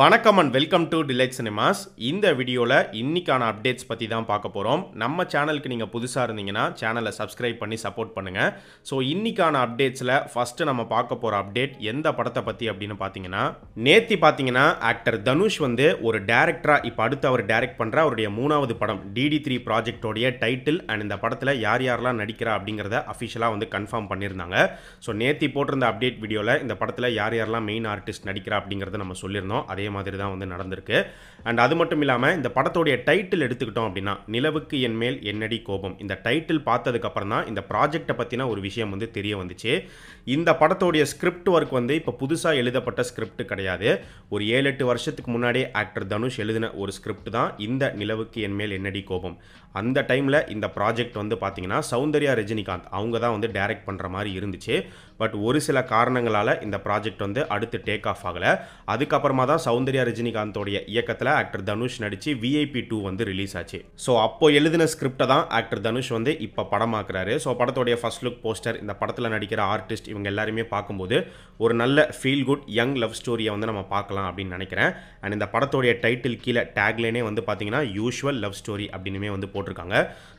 வணக்கம் and welcome to Delight Cinemas இந்த வீடியோவில் இன்றைக்கான அப்டேட்ஸ் பற்றி தான் பார்க்க போகிறோம் நம்ம சேனலுக்கு நீங்கள் புதுசாக இருந்தீங்கன்னா சேனலை சப்ஸ்கிரைப் பண்ணி சப்போர்ட் பண்ணுங்கள் ஸோ இன்றைக்கான அப்டேட்ஸில் ஃபஸ்ட்டு நம்ம பார்க்க போகிற அப்டேட் எந்த படத்தை பற்றி அப்படின்னு பார்த்தீங்கன்னா நேத்தி பார்த்தீங்கன்னா ஆக்டர் தனுஷ் வந்து ஒரு டேரக்டராக இப்போ அடுத்து அவர் டேரக்ட் பண்ணுற அவருடைய மூணாவது படம் டிடி த்ரீ ப்ராஜெக்டோடைய டைட்டில் அண்ட் இந்த படத்தில் யார் யாரெல்லாம் நடிக்கிறா அப்படிங்கிறத அஃபிஷியலாக வந்து கன்ஃபார்ம் பண்ணியிருந்தாங்க ஸோ நேத்தி போட்டிருந்த அப்டேட் வீடியோவில் இந்த படத்தில் யார் யாரெல்லாம் மெயின் ஆர்டிஸ்ட் நடிக்கிறா அப்படிங்கிறத நம்ம சொல்லியிருந்தோம் அதே அதே மாதிரி தான் வந்து நடந்திருக்கு அண்ட் அது மட்டும் இல்லாமல் இந்த படத்தோடைய டைட்டில் எடுத்துக்கிட்டோம் அப்படின்னா நிலவுக்கு என் மேல் என்னடி கோபம் இந்த டைட்டில் பார்த்ததுக்கப்புறம் தான் இந்த ப்ராஜெக்டை பற்றின ஒரு விஷயம் வந்து தெரிய வந்துச்சு இந்த படத்தோடைய ஸ்கிரிப்ட் ஒர்க் வந்து இப்போ புதுசாக எழுதப்பட்ட ஸ்கிரிப்ட் கிடையாது ஒரு ஏழு எட்டு வருஷத்துக்கு முன்னாடியே ஆக்டர் தனுஷ் எழுதின ஒரு ஸ்கிரிப்ட் தான் இந்த நிலவுக்கு என் மேல் என்னடி கோபம் அந்த டைமில் இந்த ப்ராஜெக்ட் வந்து பார்த்தீங்கன்னா சௌந்தர்யா ரஜினிகாந்த் அவங்க தான் வந்து டைரக்ட் பண்ணுற மாதிரி இருந்துச்சு பட் ஒரு சில காரணங்களால் இந்த ப்ராஜெக்ட் வந்து அடுத்து டேக் ஆஃப் ஆகலை அதுக்கப்புறமா தான் சௌந்தர்யா ரஜினிகாந்தோடைய இயக்கத்தில் ஆக்டர் தனுஷ் நடித்து விஐபி டூ வந்து ரிலீஸ் ஆச்சு ஸோ அப்போ எழுதின ஸ்கிரிப்டை தான் ஆக்டர் தனுஷ் வந்து இப்போ படமாக்குறாரு ஸோ படத்தோடைய ஃபர்ஸ்ட் லுக் போஸ்டர் இந்த படத்தில் நடிக்கிற ஆர்டிஸ்ட் இவங்க எல்லாருமே பார்க்கும்போது ஒரு நல்ல ஃபீல் குட் யங் லவ் ஸ்டோரியை வந்து நம்ம பார்க்கலாம் அப்படின்னு நினைக்கிறேன் அண்ட் இந்த படத்தோடைய டைட்டில் கீழே டேக்லைனே வந்து பார்த்தீங்கன்னா யூஷுவல் லவ் ஸ்டோரி அப்படின்னுமே வந்து போட்டிருக்காங்க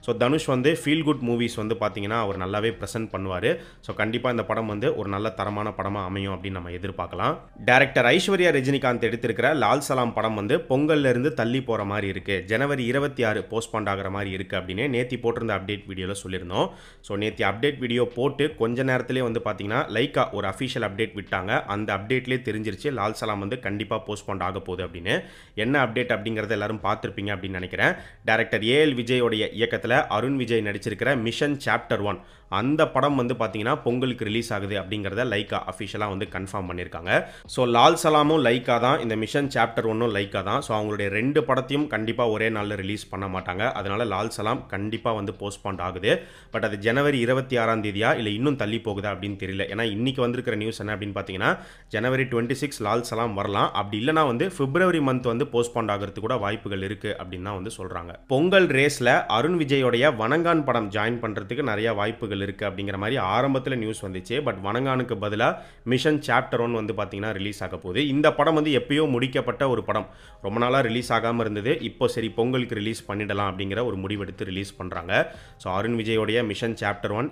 ஸோ தனுஷ் வந்து ஃபீல் குட் மூவிஸ் வந்து பார்த்தீங்கன்னா அவர் நல்லாவே ப்ரெசென்ட் பண்ணுவார் ஸோ கண்டிப்பாக இந்த படம் வந்து ஒரு நல்ல தரமான படமாக அமையும் அப்படின்னு நம்ம எதிர்பார்க்கலாம் டேரக்டர் ஐஸ்வர்யா ரஜினிகாந்த் எடுத்து எடுத்திருக்கிற லால் சலாம் படம் வந்து பொங்கல்லேருந்து தள்ளி போகிற மாதிரி இருக்குது ஜனவரி இருபத்தி ஆறு போஸ்ட்பாண்ட் ஆகிற மாதிரி இருக்குது அப்படின்னு நேத்தி போட்டிருந்த அப்டேட் வீடியோவில் சொல்லியிருந்தோம் ஸோ நேத்தி அப்டேட் வீடியோ போட்டு கொஞ்ச நேரத்திலே வந்து பார்த்தீங்கன்னா லைக்கா ஒரு அஃபிஷியல் அப்டேட் விட்டாங்க அந்த அப்டேட்லேயே தெரிஞ்சிருச்சு லால் சலாம் வந்து கண்டிப்பாக போஸ்ட்பாண்ட் ஆக போகுது அப்படின்னு என்ன அப்டேட் அப்படிங்கிறத எல்லாரும் பார்த்துருப்பீங்க அப்படின்னு நினைக்கிறேன் டேரக்டர் ஏ எல் விஜயோடைய இயக்கத்தில் அருண் விஜய் நடிச்சிருக்கிற மிஷன் சாப்டர் ஒன் அந்த படம் வந்து பார்த்தீங்கன்னா பொங்கலுக்கு ரிலீஸ் ஆகுது அப்படிங்கிறத லைக்கா அஃபிஷியலாக வந்து கன்ஃபார்ம் பண்ணியிருக்காங்க ஸோ லால் சலாமும் லைக்கா தான் இந்த மிஷன் சாப்டர் ஒன்றும் லைக்காக தான் ஸோ அவங்களுடைய ரெண்டு படத்தையும் கண்டிப்பாக ஒரே நாளில் ரிலீஸ் பண்ண மாட்டாங்க அதனால் லால் சலாம் கண்டிப்பாக வந்து போஸ்ட்பாண்ட் ஆகுது பட் அது ஜனவரி இருபத்தி ஆறாம் தேதியா இல்லை இன்னும் தள்ளி போகுதா அப்படின்னு தெரியல ஏன்னா இன்றைக்கி வந்திருக்கிற நியூஸ் என்ன அப்படின்னு பார்த்தீங்கன்னா ஜனவரி டுவெண்ட்டி சிக்ஸ் லால் சலாம் வரலாம் அப்படி இல்லைனா வந்து பிப்ரவரி மந்த் வந்து போஸ்ட்பாண்ட் ஆகிறது கூட வாய்ப்புகள் இருக்குது அப்படின்னு தான் வந்து சொல்கிறாங்க பொங்கல் ரேஸில் அருண் விஜயோடைய வனங்கான் படம் ஜாயின் பண்ணுறதுக்கு நிறைய வாய்ப்புகள் இருக்குது அப்படிங்கிற மாதிரி ஆரம்பத்தில் நியூஸ் வந்துச்சு பட் வனங்கானுக்கு பதிலாக மிஷன் சாப்டர் ஒன் வந்து பார்த்தீங்கன்னா ரிலீஸ் ஆக போகுது இந்த படம் வந்து எப்பயோ சீக்கிரம் முடிக்கப்பட்ட ஒரு படம் ரொம்ப நாளாக ரிலீஸ் ஆகாமல் இருந்தது இப்போ சரி பொங்கலுக்கு ரிலீஸ் பண்ணிடலாம் அப்படிங்கிற ஒரு முடிவெடுத்து ரிலீஸ் பண்ணுறாங்க ஸோ அருண் விஜயோடைய மிஷன் சாப்டர் ஒன்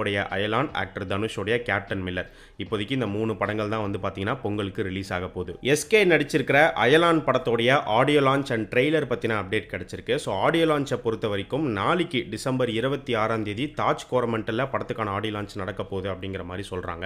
உடைய அயலான் ஆக்டர் தனுஷோடைய கேப்டன் மில்லர் இப்போதைக்கு இந்த மூணு படங்கள் தான் வந்து பார்த்தீங்கன்னா பொங்கலுக்கு ரிலீஸ் ஆக போகுது எஸ்கே நடிச்சிருக்கிற அயலான் படத்தோடைய ஆடியோ லான்ச் அண்ட் ட்ரெய்லர் பற்றின அப்டேட் கிடச்சிருக்கு ஸோ ஆடியோ லான்ச்சை பொறுத்த வரைக்கும் நாளைக்கு டிசம்பர் இருபத்தி ஆறாம் தேதி தாஜ் கோரமெண்டலில் படத்துக்கான ஆடியோ லான்ச் நடக்க போகுது அப்படிங்கிற மாதிரி சொல்கிறாங்க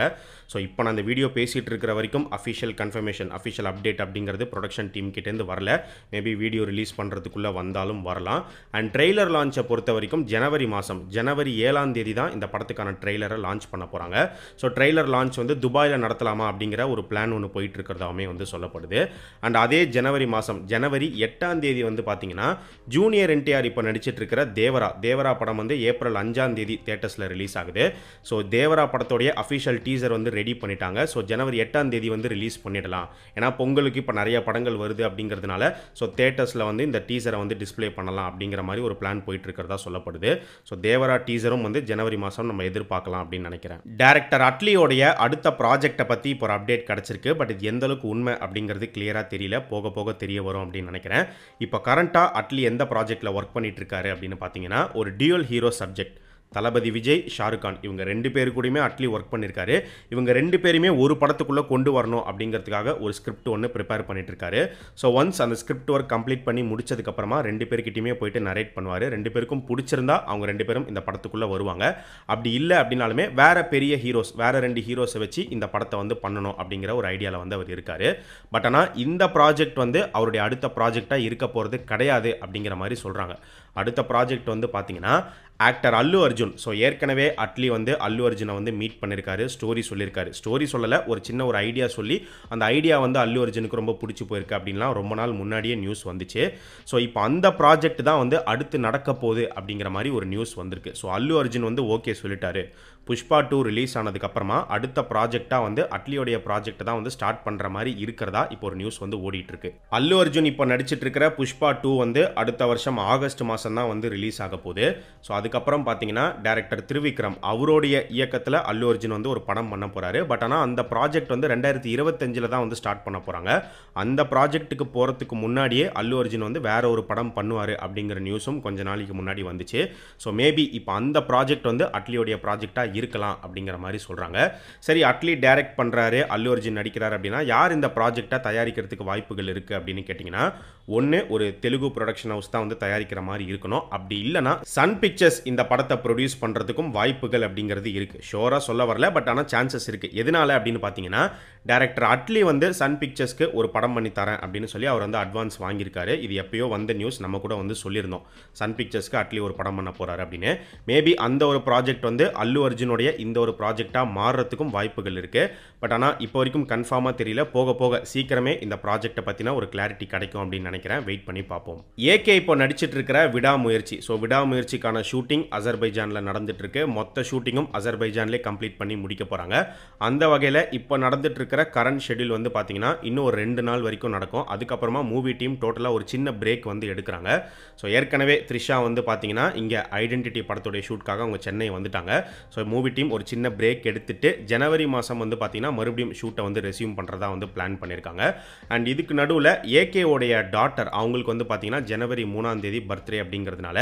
ஸோ இப்போ நான் அந்த வீடியோ பேசிகிட்டு இருக்கிற வரைக்கும் official confirmation official update update அப்படிங்கிறது ப்ரொடக்ஷன் டீம் கிட்டேருந்து வரல மேபி வீடியோ ரிலீஸ் பண்ணுறதுக்குள்ளே வந்தாலும் வரலாம் அண்ட் ட்ரெய்லர் லான்ச்சை பொறுத்த வரைக்கும் ஜனவரி மாதம் ஜனவரி ஏழாம் தேதி தான் இந்த படத்துக்கான ட்ரெய்லரை லான்ச் பண்ண போகிறாங்க ஸோ ட்ரெய்லர் லான்ச் வந்து துபாயில் நடத்தலாமா அப்படிங்கிற ஒரு பிளான் ஒன்று போயிட்டு இருக்கிறதாவே வந்து சொல்லப்படுது அண்ட் அதே ஜனவரி மாதம் ஜனவரி எட்டாம் தேதி வந்து பார்த்தீங்கன்னா ஜூனியர் என்டிஆர் இப்போ நடிச்சிட்டு இருக்கிற தேவரா தேவரா படம் வந்து ஏப்ரல் அஞ்சாம் தேதி தேட்டர்ஸில் ரிலீஸ் ஆகுது ஸோ தேவரா படத்துடைய அஃபிஷியல் டீசர் வந்து ரெடி பண்ணிட்டாங்க ஸோ ஜனவரி எட்டாம் தேதி வந்து ரிலீஸ் பண்ணிடலாம் ஏன்னா பொங்கல் உங்களுக்கு இப்போ நிறைய படங்கள் வருது அப்படிங்கிறதுனால ஸோ தேட்டர்ஸில் வந்து இந்த டீசரை வந்து டிஸ்பிளே பண்ணலாம் அப்படிங்கிற மாதிரி ஒரு பிளான் போயிட்டு இருக்கிறதா சொல்லப்படுது ஸோ தேவரா டீசரும் வந்து ஜனவரி மாதம் நம்ம எதிர்பார்க்கலாம் அப்படின்னு நினைக்கிறேன் டேரக்டர் அட்லியோடைய அடுத்த ப்ராஜெக்டை பற்றி இப்போ ஒரு அப்டேட் கிடச்சிருக்கு பட் இது எந்த அளவுக்கு உண்மை அப்படிங்கிறது கிளியராக தெரியல போக போக தெரிய வரும் அப்படின்னு நினைக்கிறேன் இப்போ கரண்ட்டாக அட்லி எந்த ப்ராஜெக்டில் ஒர்க் பண்ணிட்டு இருக்காரு அப்படின்னு பார்த்தீங்கன்னா ஒரு dual hero subject Thalapathy Vijay Shah Rukh Khan இவங்க ரெண்டு பேரு கூடயுமே அட்லி ஒர்க் பண்ணியிருக்காரு இவங்க ரெண்டு பேருமே ஒரு படத்துக்குள்ளே கொண்டு வரணும் அப்படிங்கிறதுக்காக ஒரு ஸ்கிரிப்ட் ஒன்று ப்ரிப்பேர் பண்ணிட்டு இருக்காரு ஸோ ஒன்ஸ் அந்த ஸ்கிரிப்ட் ஒர்க் கம்ப்ளீட் பண்ணி முடிச்சதுக்கப்புறமா ரெண்டு பேருக்கிட்டையுமே போயிட்டு நரேட் பண்ணுவார் ரெண்டு பேருக்கும் பிடிச்சிருந்தா அவங்க ரெண்டு பேரும் இந்த படத்துக்குள்ளே வருவாங்க அப்படி இல்லை அப்படின்னாலுமே வேறு பெரிய ஹீரோஸ் வேற ரெண்டு ஹீரோஸை வச்சு இந்த படத்தை வந்து பண்ணணும் அப்படிங்கிற ஒரு ஐடியாவில் வந்து அவர் இருக்கார் பட் ஆனால் இந்த ப்ராஜெக்ட் வந்து அவருடைய அடுத்த ப்ராஜெக்டாக இருக்க போகிறது கிடையாது அப்படிங்கிற மாதிரி சொல்கிறாங்க அடுத்த ப்ராஜெக்ட் வந்து பார்த்தீங்கன்னா ஆக்டர் அல்லு அர்ஜுன் ஸோ ஏற்கனவே அட்லி வந்து அல்லு அர்ஜுனை வந்து மீட் பண்ணியிருக்காரு ஸ்டோரி சொல்லியிருக்காரு ஸ்டோரி சொல்லலை ஒரு சின்ன ஒரு ஐடியா சொல்லி அந்த ஐடியா வந்து அல்லு அர்ஜுனுக்கு ரொம்ப பிடிச்சி போயிருக்கு அப்படின்லாம் ரொம்ப நாள் முன்னாடியே நியூஸ் வந்துச்சு ஸோ இப்போ அந்த ப்ராஜெக்ட் தான் வந்து அடுத்து நடக்க போகுது அப்படிங்கிற மாதிரி ஒரு நியூஸ் வந்திருக்கு ஸோ அல்லு அர்ஜுன் வந்து ஓகே சொல்லிட்டாரு புஷ்பா டூ ரிலீஸ் ஆனதுக்கப்புறமா அடுத்த ப்ராஜெக்டாக வந்து அட்லியோடைய ப்ராஜெக்ட் தான் வந்து ஸ்டார்ட் பண்ணுற மாதிரி இருக்கிறதா இப்போ ஒரு நியூஸ் வந்து ஓடிட்டு இருக்கு அல்லு அர்ஜுன் இப்போ நடிச்சிட்டு இருக்கிற புஷ்பா டூ வந்து அடுத்த வருஷம் ஆகஸ்ட் மாதம் தான் வந்து ரிலீஸ் ஆக போகுது ஸோ அதுக்கப்புறம் பார்த்தீங்கன்னா டேரக்டர் திருவிக்ரம் அவருடைய இயக்கத்தில் அல்லு அர்ஜுன் வந்து ஒரு படம் பண்ண போகிறாரு பட் ஆனால் அந்த ப்ராஜெக்ட் வந்து ரெண்டாயிரத்தி இருபத்தஞ்சில் தான் வந்து ஸ்டார்ட் பண்ண போகிறாங்க அந்த ப்ராஜெக்ட்டுக்கு போகிறதுக்கு முன்னாடியே அல்லு அர்ஜுன் வந்து வேற ஒரு படம் பண்ணுவார் அப்படிங்கிற நியூஸும் கொஞ்சம் நாளைக்கு முன்னாடி வந்துச்சு ஸோ மேபி இப்போ அந்த ப்ராஜெக்ட் வந்து அட்லியோடைய ப்ராஜெக்டாக இருக்கலாம் அப்படிங்கிற மாதிரி சொல்கிறாங்க சரி அட்லி டேரக்ட் பண்ணுறாரு அல்லு அர்ஜுன் நடிக்கிறார் அப்படின்னா யார் இந்த ப்ராஜெக்டாக தயாரிக்கிறதுக்கு வாய்ப்புகள் இருக்குது அப்படின்னு கேட்டிங்கன்னா ஒன்று ஒரு தெலுங்கு ப்ரொடக்ஷன் ஹவுஸ் தான் வந்து தயாரிக்கிற மாதிரி இருக்கணும் அப்படி இல்லைனா சன் பிக்சர்ஸ் இந்த படத்தை ப்ரொடியூஸ் பண்ணுறதுக்கும் வாய்ப்புகள் அப்படிங்கிறது இருக்குது ஷோராக சொல்ல வரல பட் ஆனால் சான்சஸ் இருக்குது எதனால அப்படின்னு பார்த்தீங்கன்னா டேரக்டர் அட்லி வந்து சன் பிக்சர்ஸ்க்கு ஒரு படம் பண்ணி தரேன் அப்படின்னு சொல்லி அவர் வந்து அட்வான்ஸ் வாங்கியிருக்காரு இது எப்பயோ வந்த நியூஸ் நம்ம கூட வந்து சொல்லியிருந்தோம் சன் பிக்சர்ஸ்க்கு அட்லி ஒரு படம் பண்ண போகிறாரு அப்படின்னு மேபி அந்த ஒரு ப்ராஜெக்ட் வந்து அல்லு அர்ஜுனுடைய இந்த ஒரு ப்ராஜெக்டாக மாறுறதுக்கும் வாய்ப்புகள் இருக்குது பட் ஆனால் இப்போ வரைக்கும் கன்ஃபார்மாக தெரியல போக போக சீக்கிரமே இந்த ப்ராஜெக்டை பற்றினா ஒரு கிளாரிட்டி கிடைக்கும் அப்படின்னு நினைக்கிறேன் வெயிட் பண்ணி பார்ப்போம் ஏகே இப்போ நடிச்சிட்டு இருக்கிற விடாமுயற்சி ஸோ விடாமுயற்சிக்கான ஷூட்டிங் அசர்பைஜானில் நடந்துட்டுருக்கு மொத்த ஷூட்டிங்கும் அசர்பைஜான்லேயே கம்ப்ளீட் பண்ணி முடிக்க போகிறாங்க அந்த வகையில் இப்போ நடந்துட்டுருக்கிற கரண்ட் ஷெடியூல் வந்து பார்த்திங்கன்னா இன்னும் ஒரு ரெண்டு நாள் வரைக்கும் நடக்கும் அதுக்கப்புறமா மூவி டீம் டோட்டலாக ஒரு சின்ன பிரேக் வந்து எடுக்கிறாங்க ஸோ ஏற்கனவே த்ரிஷா வந்து பார்த்திங்கன்னா இங்கே ஐடென்டிட்டி படத்துடைய ஷூட்காக அவங்க சென்னை வந்துட்டாங்க ஸோ மூவி டீம் ஒரு சின்ன பிரேக் எடுத்துட்டு ஜனவரி மாதம் வந்து பார்த்திங்கன்னா மறுபடியும் ஷூட்டை வந்து ரெசியூம் பண்ணுறதா வந்து பிளான் பண்ணியிருக்காங்க அண்ட் இதுக்கு நடுவில் ஏகேவோடைய டாட்டர் அவங்களுக்கு வந்து பார்த்திங்கன்னா ஜனவரி மூணாம் தேதி பர்த்டே அப்படிங்கிறதுனால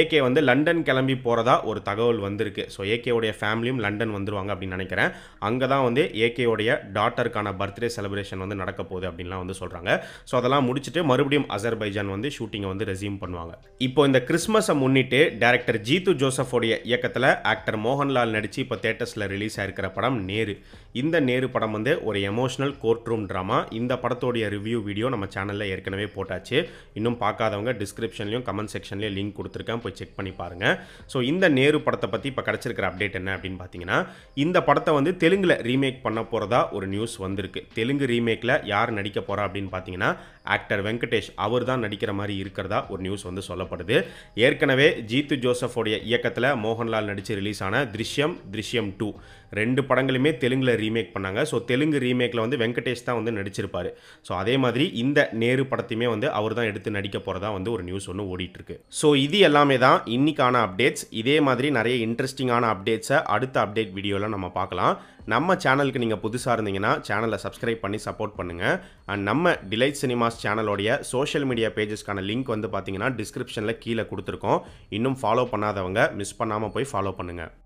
ஏகே வந்து லண்டன் கிளம்பி போகிறதா ஒரு தகவல் வந்திருக்கு ஸோ ஏகேவுடைய ஃபேமிலியும் லண்டன் வந்துருவாங்க அப்படின்னு நினைக்கிறேன் அங்கே தான் வந்து ஏகேவுடைய டாட்டருக்கான பர்த்டே செலிப்ரேஷன் வந்து நடக்க போகுது அப்படின்லாம் வந்து சொல்கிறாங்க ஸோ அதெல்லாம் முடிச்சுட்டு மறுபடியும் அசர்பைஜான் வந்து ஷூட்டிங்கை வந்து ரெசியூம் பண்ணுவாங்க இப்போ இந்த கிறிஸ்மஸை முன்னிட்டு டேரக்டர் ஜீத்து ஜோசஃபோடைய இயக்கத்தில் ஆக்டர் மோகன்லால் நடித்து இப்போ தேட்டர்ஸில் ரிலீஸ் ஆயிருக்கிற படம் நேரு இந்த நேரு படம் வந்து ஒரு எமோஷனல் கோர்ட் ரூம் ட்ராமா இந்த படத்தோடைய ரிவ்யூ வீடியோ நம்ம சேனலில் ஏற்கனவே போட்டாச்சு இன்னும் பார்க்காதவங்க டிஸ்கிரிப்ஷன்லையும் கமெண்ட் செக்ஷன் செக்ஷன்லேயே லிங்க் கொடுத்துருக்கேன் போய் செக் பண்ணி பாருங்கள் ஸோ இந்த நேரு படத்தை பற்றி இப்போ கிடச்சிருக்கிற அப்டேட் என்ன அப்படின்னு பார்த்தீங்கன்னா இந்த படத்தை வந்து தெலுங்கில் ரீமேக் பண்ண போகிறதா ஒரு நியூஸ் வந்திருக்கு தெலுங்கு ரீமேக்கில் யார் நடிக்க போகிறா அப்படின்னு பார்த்தீங்கன்னா ஆக்டர் வெங்கடேஷ் அவர் தான் நடிக்கிற மாதிரி இருக்கிறதா ஒரு நியூஸ் வந்து சொல்லப்படுது ஏற்கனவே ஜீத்து ஜோசஃபோடைய இயக்கத்தில் மோகன்லால் நடித்து ரிலீஸ் ஆன திருஷ்யம் திருஷ்யம் டூ ரெண்டு படங்களுமே தெலுங்கில் ரீமேக் பண்ணாங்க ஸோ தெலுங்கு ரீமேக்கில் வந்து வெங்கடேஷ் தான் வந்து நடிச்சிருப்பார் ஸோ அதே மாதிரி இந்த நேரு படத்தையுமே வந்து அவர் தான் எடுத்து நடிக்க போகிறதா வந்து ஒரு நியூஸ் ஒன்று ஓடிட்டுருக்கு ஸோ இது எல்லாமே தான் இன்னிக்கான அப்டேட்ஸ் இதே மாதிரி நிறைய இன்ட்ரெஸ்டிங்கான அப்டேட்ஸை அடுத்த அப்டேட் வீடியோவில் நம்ம பார்க்கலாம் நம்ம சேனலுக்கு நீங்கள் புதுசாக இருந்தீங்கன்னா சேனலை சப்ஸ்கிரைப் பண்ணி சப்போர்ட் பண்ணுங்கள் அண்ட் நம்ம டிலைட் சினிமாஸ் சேனலோடைய சோஷியல் மீடியா பேஜஸ்க்கான லிங்க் வந்து பார்த்தீங்கன்னா டிஸ்கிரிப்ஷனில் கீழே கொடுத்துருக்கோம் இன்னும் ஃபாலோ பண்ணாதவங்க மிஸ் பண்ணாமல் போய் ஃபாலோ பண்ணுங்கள்